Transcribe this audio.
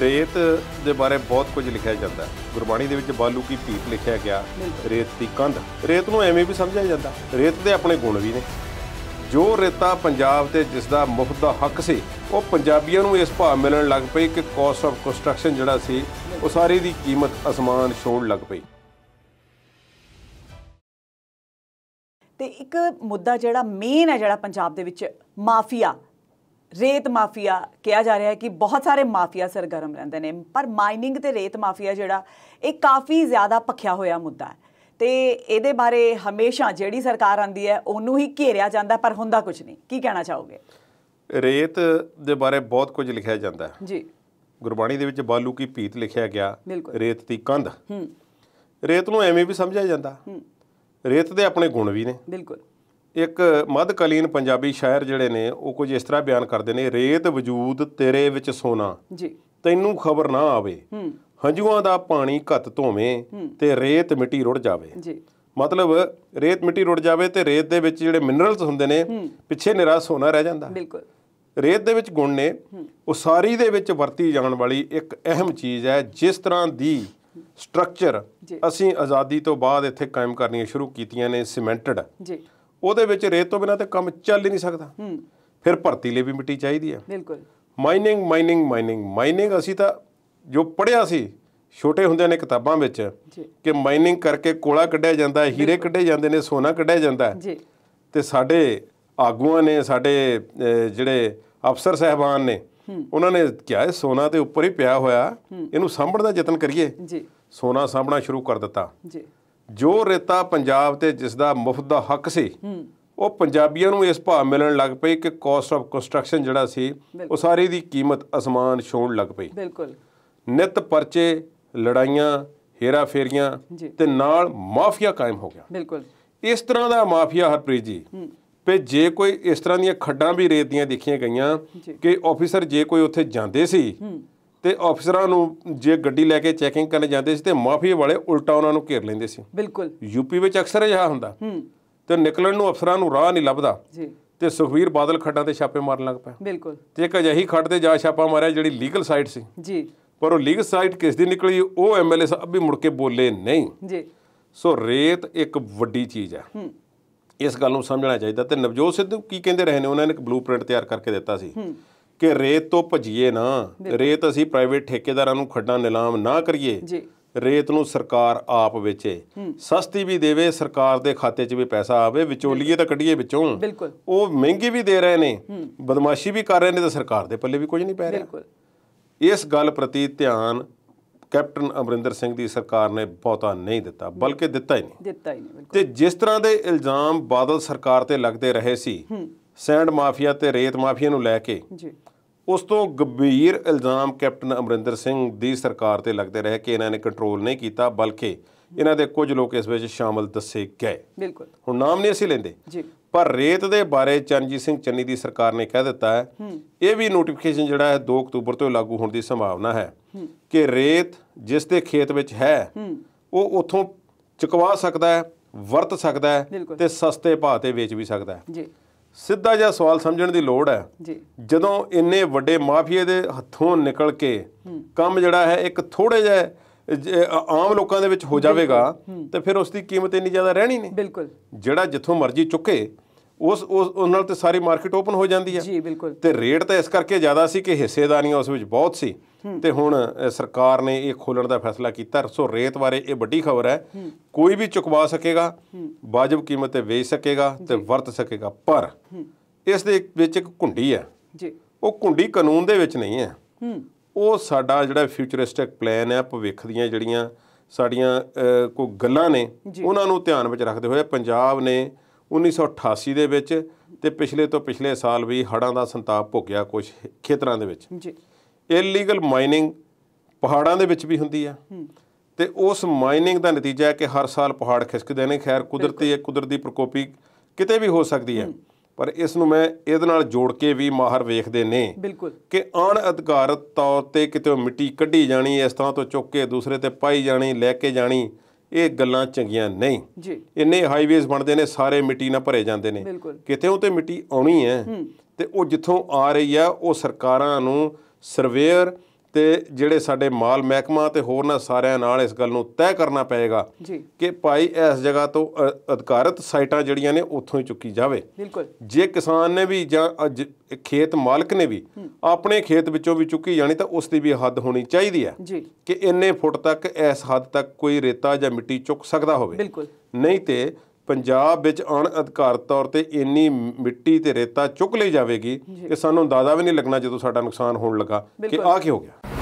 ਰੇਤ ਦੇ ਬਾਰੇ ਬਹੁਤ ਕੁਝ ਲਿਖਿਆ ਜਾਂਦਾ ਹੈ ਗੁਰਬਾਣੀ ਦੇ ਵਿੱਚ ਬਾਲੂ ਕੀ ਪੀਪ ਲਿਖਿਆ ਗਿਆ ਰੇਤ ਦੀ ਕੰਧ ਰੇਤ ਨੂੰ ਐਵੇਂ ਵੀ ਸਮਝਿਆ ਜਾਂਦਾ ਰੇਤ ਦੇ ਆਪਣੇ ਗੁਣ ਵੀ ਨੇ ਜੋ ਰੇਤਾ ਪੰਜਾਬ ਤੇ ਜਿਸ ਦਾ ਮੁਫਤ ਦਾ ਹੱਕ ਸੀ ਉਹ ਪੰਜਾਬੀਆਂ ਨੂੰ ਇਸ ਭਾਅ ਮਿਲਣ ਲੱਗ ਪਈ ਕਿ ਕਾਸਟ ਆਫ ਕੰਸਟਰਕਸ਼ਨ ਜਿਹੜਾ ਸੀ ਉਹ ਸਾਰੀ ਦੀ ਕੀਮਤ ਅਸਮਾਨ ਛੋੜ ਲੱਗ ਪਈ ਤੇ ਇੱਕ ਮੁੱਦਾ ਜਿਹੜਾ ਮੇਨ ਹੈ ਜਿਹੜਾ ਪੰਜਾਬ ਦੇ ਵਿੱਚ ਮਾਫੀਆ ਰੇਤ ਮਾਫੀਆ ਕਿਹਾ ਜਾ ਰਿਹਾ ਹੈ ਕਿ ਬਹੁਤ ਸਾਰੇ ਮਾਫੀਆ ਸਰਗਰਮ ਰਹਿੰਦੇ ਨੇ ਪਰ ਮਾਈਨਿੰਗ ਤੇ ਰੇਤ ਮਾਫੀਆ ਜਿਹੜਾ ਇਹ ਕਾਫੀ ਜ਼ਿਆਦਾ ਪਖਿਆ ਹੋਇਆ ਮੁੱਦਾ ਹੈ ਤੇ ਇਹਦੇ ਬਾਰੇ ਹਮੇਸ਼ਾ ਜਿਹੜੀ ਸਰਕਾਰ ਆਂਦੀ ਹੈ ਉਹਨੂੰ ਹੀ ਘੇਰਿਆ ਜਾਂਦਾ ਪਰ ਹੁੰਦਾ ਕੁਝ ਨਹੀਂ ਕੀ ਕਹਿਣਾ ਚਾਹੋਗੇ ਰੇਤ ਦੇ ਬਾਰੇ ਬਹੁਤ ਕੁਝ ਲਿਖਿਆ ਜਾਂਦਾ ਹੈ ਜੀ ਗੁਰਬਾਣੀ ਦੇ ਵਿੱਚ ਬਾਲੂ ਕੀ ਭੀਤ ਲਿਖਿਆ ਗਿਆ ਰੇਤ ਦੀ ਕੰਧ ਹੂੰ ਰੇਤ ਨੂੰ ਐਵੇਂ ਵੀ ਸਮਝਿਆ ਜਾਂਦਾ ਹੂੰ ਰੇਤ ਦੇ ਆਪਣੇ ਗੁਣ ਵੀ ਨੇ ਬਿਲਕੁਲ ਇੱਕ ਮੱਧਕਾਲੀਨ ਪੰਜਾਬੀ ਸ਼ਾਇਰ ਜਿਹੜੇ ਨੇ ਉਹ ਕੁਝ ਇਸ ਤਰ੍ਹਾਂ ਬਿਆਨ ਕਰਦੇ ਨੇ ਰੇਤ ਵਜੂਦ ਤੇਰੇ ਵਿੱਚ ਸੋਨਾ ਜੀ ਤੈਨੂੰ ਖਬਰ ਨਾ ਆਵੇ ਹੰਝੂਆਂ ਦਾ ਪਾਣੀ ਘੱਟ ਧੋਵੇਂ ਤੇ ਰੇਤ ਮਿੱਟੀ ਰੁੜ ਜਾਵੇ ਜੀ ਮਤਲਬ ਰੇਤ ਮਿੱਟੀ ਰੁੜ ਜਾਵੇ ਤੇ ਰੇਤ ਦੇ ਵਿੱਚ ਜਿਹੜੇ ਮਿਨਰਲਸ ਹੁੰਦੇ ਨੇ ਪਿੱਛੇ ਨਿਰਾ ਸੋਨਾ ਰਹਿ ਜਾਂਦਾ ਬਿਲਕੁਲ ਰੇਤ ਦੇ ਵਿੱਚ ਗੁਣ ਨੇ ਉਹ ਸਾਰੀ ਦੇ ਵਿੱਚ ਵਰਤੀ ਜਾਣ ਵਾਲੀ ਇੱਕ ਅਹਿਮ ਚੀਜ਼ ਹੈ ਜਿਸ ਤਰ੍ਹਾਂ ਦੀ ਸਟਰਕਚਰ ਅਸੀਂ ਆਜ਼ਾਦੀ ਤੋਂ ਬਾਅਦ ਇੱਥੇ ਕਾਇਮ ਕਰਨੀਆਂ ਸ਼ੁਰੂ ਕੀਤੀਆਂ ਨੇ ਸਿਮੈਂਟਡ ਜੀ ਉਹਦੇ ਵਿੱਚ ਰੇਤ ਤੋਂ ਬਿਨਾ ਤੇ ਕੰਮ ਚੱਲ ਹੀ ਨਹੀਂ ਸਕਦਾ ਫਿਰ ਭਰਤੀ ਲਈ ਵੀ ਮਿੱਟੀ ਚਾਹੀਦੀ ਹੈ ਬਿਲਕੁਲ ਮਾਈਨਿੰਗ ਮਾਈਨਿੰਗ ਮਾਈਨਿੰਗ ਮਾਈਨਿੰਗ ਅਸੀਂ ਤਾਂ ਜੋ ਪੜਿਆ ਸੀ ਛੋਟੇ ਹੁੰਦਿਆਂ ਨੇ ਕਿਤਾਬਾਂ ਵਿੱਚ ਕਿ ਮਾਈਨਿੰਗ ਕਰਕੇ ਕੋਲਾ ਕੱਢਿਆ ਜਾਂਦਾ ਹੈ ਹੀਰੇ ਕੱਢੇ ਜਾਂਦੇ ਨੇ ਸੋਨਾ ਕੱਢਿਆ ਜਾਂਦਾ ਹੈ ਜੀ ਤੇ ਸਾਡੇ ਆਗੂਆਂ ਨੇ ਸਾਡੇ ਜਿਹੜੇ ਅਫਸਰ ਸਹਿਬਾਨ ਨੇ ਉਹਨਾਂ ਨੇ ਕਿਹਾ ਇਹ ਸੋਨਾ ਤੇ ਉੱਪਰ ਹੀ ਪਿਆ ਹੋਇਆ ਇਹਨੂੰ ਸਾਂਭਣ ਦਾ ਯਤਨ ਕਰੀਏ ਜੀ ਸੋਨਾ ਸਾਂਭਣਾ ਸ਼ੁਰੂ ਕਰ ਦਿੱਤਾ ਜੀ ਜੋ ਰੇਤਾ ਪੰਜਾਬ ਤੇ ਜਿਸ ਦਾ ਮੁਫਤ ਦਾ ਹੱਕ ਸੀ ਉਹ ਪੰਜਾਬੀਆਂ ਨੂੰ ਇਸ ਭਾਅ ਮਿਲਣ ਲੱਗ ਪਈ ਕਿ ਕਾਸਟ ਆਫ ਕੰਸਟਰਕਸ਼ਨ ਜਿਹੜਾ ਸੀ ਉਹ ਸਾਰੀ ਦੀ ਕੀਮਤ ਅਸਮਾਨ ਛੋਣ ਲੱਗ ਪਈ ਬਿਲਕੁਲ ਨਿਤ ਪਰਚੇ ਲੜਾਈਆਂ ਹੇਰਾ ਫੇਰੀਆਂ ਤੇ ਨਾਲ ਮਾਫੀਆ ਕਾਇਮ ਹੋ ਗਿਆ ਬਿਲਕੁਲ ਇਸ ਤਰ੍ਹਾਂ ਦਾ ਮਾਫੀਆ ਹਰਪ੍ਰੀਤ ਜੀ ਪੇ ਜੇ ਕੋਈ ਇਸ ਤਰ੍ਹਾਂ ਦੀਆਂ ਖੱਡਾਂ ਵੀ ਰੇਤ ਦੀਆਂ ਦੇਖੀਆਂ ਗਈਆਂ ਕਿ ਆਫੀਸਰ ਜੇ ਕੋਈ ਉੱਥੇ ਜਾਂਦੇ ਸੀ ਤੇ ਅਫਸਰਾਂ ਨੂੰ ਜੇ ਗੱਡੀ ਲੈ ਕੇ ਚੈਕਿੰਗ ਕਰਨ ਜਾਂਦੇ ਸੀ ਤੇ ਮਾਫੀਆ ਵਾਲੇ ਉਲਟਾ ਉਹਨਾਂ ਨੂੰ ਘੇਰ ਲੈਂਦੇ ਸੀ ਬਿਲਕੁਲ ਯੂਪੀ ਵਿੱਚ ਅਕਸਰ ਇਹ ਹੁੰਦਾ ਤੇ ਨਿਕਲਣ ਨੂੰ ਅਫਸਰਾਂ ਨੂੰ ਰਾਹ ਨਹੀਂ ਲੱਭਦਾ ਜੀ ਤੇ ਸੁਖਵੀਰ ਬਾਦਲ ਖੱਡਾਂ ਤੇ ਛਾਪੇ ਮਾਰਨ ਲੱਗ ਪਿਆ ਬਿਲਕੁਲ ਤੇ ਇੱਕ ਅਜਿਹੀ ਖੱਡ ਤੇ ਜਾ ਛਾਪਾ ਮਾਰਿਆ ਜਿਹੜੀ ਲੀਗਲ ਸਾਈਟ ਸੀ ਜੀ ਪਰ ਉਹ ਲੀਗਲ ਸਾਈਟ ਕਿਸ ਦੀ ਨਿਕਲੀ ਉਹ ਐਮਐਲਏ ਸਾਹਿਬ ਵੀ ਮੁੜ ਕੇ ਬੋਲੇ ਨਹੀਂ ਜੀ ਸੋ ਰੇਤ ਇੱਕ ਵੱਡੀ ਚੀਜ਼ ਹੈ ਇਸ ਗੱਲ ਨੂੰ ਸਮਝਣਾ ਚਾਹੀਦਾ ਤੇ ਨਵਜੋਤ ਸਿੱਧੂ ਕੀ ਕਹਿੰਦੇ ਰਹੇ ਨੇ ਉਹਨਾਂ ਨੇ ਇੱਕ ਬਲੂਪ੍ਰਿੰਟ ਤਿਆਰ ਕਰਕੇ ਦਿੱਤਾ ਸੀ ਕਿ ਰੇਤ ਤੋਂ ਭਜੀਏ ਨਾ ਰੇਤ ਅਸੀਂ ਪ੍ਰਾਈਵੇਟ ਠੇਕੇਦਾਰਾਂ ਨੂੰ ਖੱਡਾਂ ਨਿਲਾਮ ਨਾ ਕਰੀਏ ਜੀ ਰੇਤ ਨੂੰ ਸਰਕਾਰ ਆਪ ਵੇਚੇ ਸਸਤੀ ਵੀ ਦੇਵੇ ਸਰਕਾਰ ਦੇ ਖਾਤੇ 'ਚ ਵੀ ਪੈਸਾ ਆਵੇ ਵਿਚੋਲੀਏ ਤਾਂ ਕੱਢੀਏ ਵਿੱਚੋਂ ਉਹ ਮਹਿੰਗੀ ਵੀ ਦੇ ਰਹੇ ਨੇ ਬਦਮਾਸ਼ੀ ਵੀ ਕਰ ਰਹੇ ਨੇ ਤਾਂ ਸਰਕਾਰ ਦੇ ਪੱਲੇ ਵੀ ਕੁਝ ਨਹੀਂ ਪੈ ਰਿਹਾ ਇਸ ਗੱਲ ਪ੍ਰਤੀ ਧਿਆਨ ਕੈਪਟਨ ਅਮਰਿੰਦਰ ਸਿੰਘ ਦੀ ਸਰਕਾਰ ਨੇ ਬਹੁਤਾ ਨਹੀਂ ਦਿੱਤਾ ਬਲਕਿ ਦਿੱਤਾ ਹੀ ਨਹੀਂ ਦਿੱਤਾ ਹੀ ਨਹੀਂ ਬਿਲਕੁਲ ਤੇ ਜਿਸ ਤਰ੍ਹਾਂ ਦੇ ਇਲਜ਼ਾਮ ਬਾਦਲ ਸਰਕਾਰ ਤੇ ਲੱਗਦੇ ਰਹੇ ਸੀ ਸੈਂਡ ਮਾਫੀਆ ਤੇ ਰੇਤ ਮਾਫੀਆ ਨੂੰ ਲੈ ਕੇ ਜੀ ਉਸ ਤੋਂ ਗੰਭੀਰ ਇਲਜ਼ਾਮ ਕੈਪਟਨ ਅਮਰਿੰਦਰ ਸਿੰਘ ਦੀ ਸਰਕਾਰ ਤੇ ਲੱਗਦੇ ਰਹੇ ਕਿ ਇਹਨਾਂ ਨੇ ਕੰਟਰੋਲ ਨਹੀਂ ਕੀਤਾ ਬਲਕਿ ਇਹਨਾਂ ਦੇ ਕੁਝ ਲੋਕ ਇਸ ਵਿੱਚ ਸ਼ਾਮਲ ਦੱਸੇ ਗਏ ਬਿਲਕੁਲ ਹੁਣ ਨਾਮ ਨਹੀਂ ਅਸੀਂ ਲੈਂਦੇ ਜੀ ਪਰ ਰੇਤ ਦੇ ਬਾਰੇ ਚਰਨਜੀਤ ਸਿੰਘ ਚੰਨੀ ਦੀ ਸਰਕਾਰ ਨੇ ਕਹਿ ਦਿੱਤਾ ਹੈ ਇਹ ਵੀ ਨੋਟੀਫਿਕੇਸ਼ਨ ਜਿਹੜਾ ਹੈ 2 ਅਕਤੂਬਰ ਤੋਂ ਲਾਗੂ ਹੋਣ ਦੀ ਸੰਭਾਵਨਾ ਹੈ ਕਿ ਰੇਤ ਜਿਸ ਦੇ ਖੇਤ ਵਿੱਚ ਹੈ ਉਹ ਉਥੋਂ ਚੁਕਵਾ ਸਕਦਾ ਹੈ ਵਰਤ ਸਕਦਾ ਹੈ ਤੇ ਸਸਤੇ ਭਾਅ ਤੇ ਵੇਚ ਵੀ ਸਕਦਾ ਹੈ ਜੀ ਸਿੱਧਾ ਜਿਹਾ ਸਵਾਲ ਸਮਝਣ ਦੀ ਲੋੜ ਹੈ ਜੀ ਜਦੋਂ ਇੰਨੇ ਵੱਡੇ ਮਾਫੀਏ ਦੇ ਹੱਥੋਂ ਨਿਕਲ ਕੇ ਕੰਮ ਜਿਹੜਾ ਹੈ ਇੱਕ ਥੋੜੇ ਜਿਹਾ ਆਮ ਲੋਕਾਂ ਦੇ ਵਿੱਚ ਹੋ ਜਾਵੇਗਾ ਤੇ ਫਿਰ ਉਸ ਦੀ ਕੀਮਤ ਇੰਨੀ ਜ਼ਿਆਦਾ ਰਹਿਣੀ ਨਹੀਂ ਬਿਲਕੁਲ ਜਿਹੜਾ ਜਿੱਥੋਂ ਮਰਜ਼ੀ ਚੁੱਕੇ ਉਸ ਉਸ ਨਾਲ ਤੇ ਸਾਰੀ ਮਾਰਕੀਟ ਓਪਨ ਹੋ ਜਾਂਦੀ ਹੈ ਜੀ ਬਿਲਕੁਲ ਤੇ ਰੇਟ ਤਾਂ ਇਸ ਕਰਕੇ ਜ਼ਿਆਦਾ ਸੀ ਕਿ ਹਿੱਸੇਦਾਰੀਆਂ ਉਸ ਵਿੱਚ ਬਹੁਤ ਸੀ ਤੇ ਹੁਣ ਸਰਕਾਰ ਨੇ ਇਹ ਖੋਲਣ ਦਾ ਫੈਸਲਾ ਕੀਤਾ ਸੋ ਰੇਤ ਬਾਰੇ ਇਹ ਵੱਡੀ ਖਬਰ ਹੈ ਕੋਈ ਵੀ ਚੁਕਵਾ ਸਕੇਗਾ ਵਾਜਬ ਕੀਮਤ ਤੇ ਵੇਚ ਸਕੇਗਾ ਤੇ ਵਰਤ ਸਕੇਗਾ ਪਰ ਇਸ ਦੇ ਵਿੱਚ ਇੱਕ ਘੁੰਡੀ ਹੈ ਜੀ ਉਹ ਘੁੰਡੀ ਕਾਨੂੰਨ ਦੇ ਵਿੱਚ ਨਹੀਂ ਹੈ ਉਹ ਸਾਡਾ ਜਿਹੜਾ ਫਿਊਚਰਿਸਟਿਕ ਪਲਾਨ ਹੈ ਭਵਿੱਖ ਦੀਆਂ ਜਿਹੜੀਆਂ ਸਾਡੀਆਂ ਕੋਈ ਗੱਲਾਂ ਨੇ ਉਹਨਾਂ ਨੂੰ ਧਿਆਨ ਵਿੱਚ ਰੱਖਦੇ ਹੋਏ ਪੰਜਾਬ ਨੇ 1988 ਦੇ ਵਿੱਚ ਤੇ ਪਿਛਲੇ ਤੋਂ ਪਿਛਲੇ ਸਾਲ ਵੀ ਹੜਾਂ ਦਾ ਸੰਤਾਪ ਭੋਗਿਆ ਕੁਝ ਖੇਤਰਾਂ ਦੇ ਵਿੱਚ ਜੀ ਇਲੀਗਲ ਮਾਈਨਿੰਗ ਪਹਾੜਾਂ ਦੇ ਵਿੱਚ ਵੀ ਹੁੰਦੀ ਆ ਤੇ ਉਸ ਮਾਈਨਿੰਗ ਦਾ ਨਤੀਜਾ ਹੈ ਕਿ ਹਰ ਸਾਲ ਪਹਾੜ ਖਿਸਕਦੇ ਨੇ ਖੈਰ ਕੁਦਰਤੀ ਹੈ ਕੁਦਰਤੀ ਪ੍ਰਕੋਪੀ ਕਿਤੇ ਵੀ ਹੋ ਸਕਦੀ ਹੈ ਪਰ ਇਸ ਨੂੰ ਮੈਂ ਇਹਦੇ ਨਾਲ ਜੋੜ ਕੇ ਵੀ ਮਾਹਰ ਵੇਖਦੇ ਨੇ ਬਿਲਕੁਲ ਕਿ ਆਣ ਅਧਿਕਾਰਤ ਤੌਰ ਤੇ ਕਿਤੇ ਮਿੱਟੀ ਕੱਢੀ ਜਾਣੀ ਇਸ ਤਰ੍ਹਾਂ ਤੋਂ ਚੁੱਕ ਕੇ ਦੂਸਰੇ ਤੇ ਪਾਈ ਜਾਣੀ ਲੈ ਕੇ ਜਾਣੀ ਇਹ ਗੱਲਾਂ ਚੰਗੀਆਂ ਨਹੀਂ ਜੀ ਇੰਨੇ ਹਾਈਵੇਜ਼ ਬਣਦੇ ਨੇ ਸਾਰੇ ਮਿੱਟੀ ਨਾਲ ਭਰੇ ਜਾਂਦੇ ਨੇ ਕਿਤੇ ਉਹ ਤੇ ਮਿੱਟੀ ਆਉਣੀ ਹੈ ਤੇ ਉਹ ਜਿੱਥੋਂ ਆ ਰਹੀ ਆ ਉਹ ਸਰਕਾਰਾਂ ਨੂੰ ਸਰਵੇਅਰ ਤੇ ਜਿਹੜੇ ਸਾਡੇ ਮਾਲ ਮਹਿਕਮਾ ਤੇ ਹੋਰ ਨਾਲ ਸਾਰਿਆਂ ਨਾਲ ਇਸ ਗੱਲ ਨੂੰ ਤੈਅ ਕਰਨਾ ਪਏਗਾ ਕਿ ਭਾਈ ਇਸ ਜਗ੍ਹਾ ਤੋਂ ਅਧਿਕਾਰਤ ਸਾਈਟਾਂ ਜਿਹੜੀਆਂ ਨੇ ਉੱਥੋਂ ਹੀ ਚੁੱਕੀ ਜਾਵੇ ਬਿਲਕੁਲ ਜੇ ਕਿਸਾਨ ਨੇ ਵੀ ਜਾਂ ਖੇਤ ਮਾਲਕ ਨੇ ਵੀ ਆਪਣੇ ਖੇਤ ਵਿੱਚੋਂ ਵੀ ਚੁੱਕੀ ਜਾਣੀ ਤਾਂ ਉਸ ਦੀ ਵੀ ਹੱਦ ਹੋਣੀ ਚਾਹੀਦੀ ਹੈ ਕਿ ਇੰਨੇ ਫੁੱਟ ਤੱਕ ਇਸ ਹੱਦ ਤੱਕ ਕੋਈ ਰੇਤਾ ਜਾਂ ਮਿੱਟੀ ਚੁੱਕ ਸਕਦਾ ਹੋਵੇ ਬਿਲਕੁਲ ਨਹੀਂ ਤੇ ਪੰਜਾਬ ਵਿੱਚ ਅਣ ਅਧਿਕਾਰ ਤੌਰ ਤੇ ਇੰਨੀ ਮਿੱਟੀ ਤੇ ਰੇਤਾ ਚੁੱਕ ਲਈ ਜਾਵੇਗੀ ਕਿ ਸਾਨੂੰ ਅੰਦਾਜ਼ਾ ਵੀ ਨਹੀਂ ਲੱਗਣਾ ਜਦੋਂ ਸਾਡਾ ਨੁਕਸਾਨ ਹੋਣ ਲੱਗਾ ਕਿ ਆ ਕੀ ਹੋ ਗਿਆ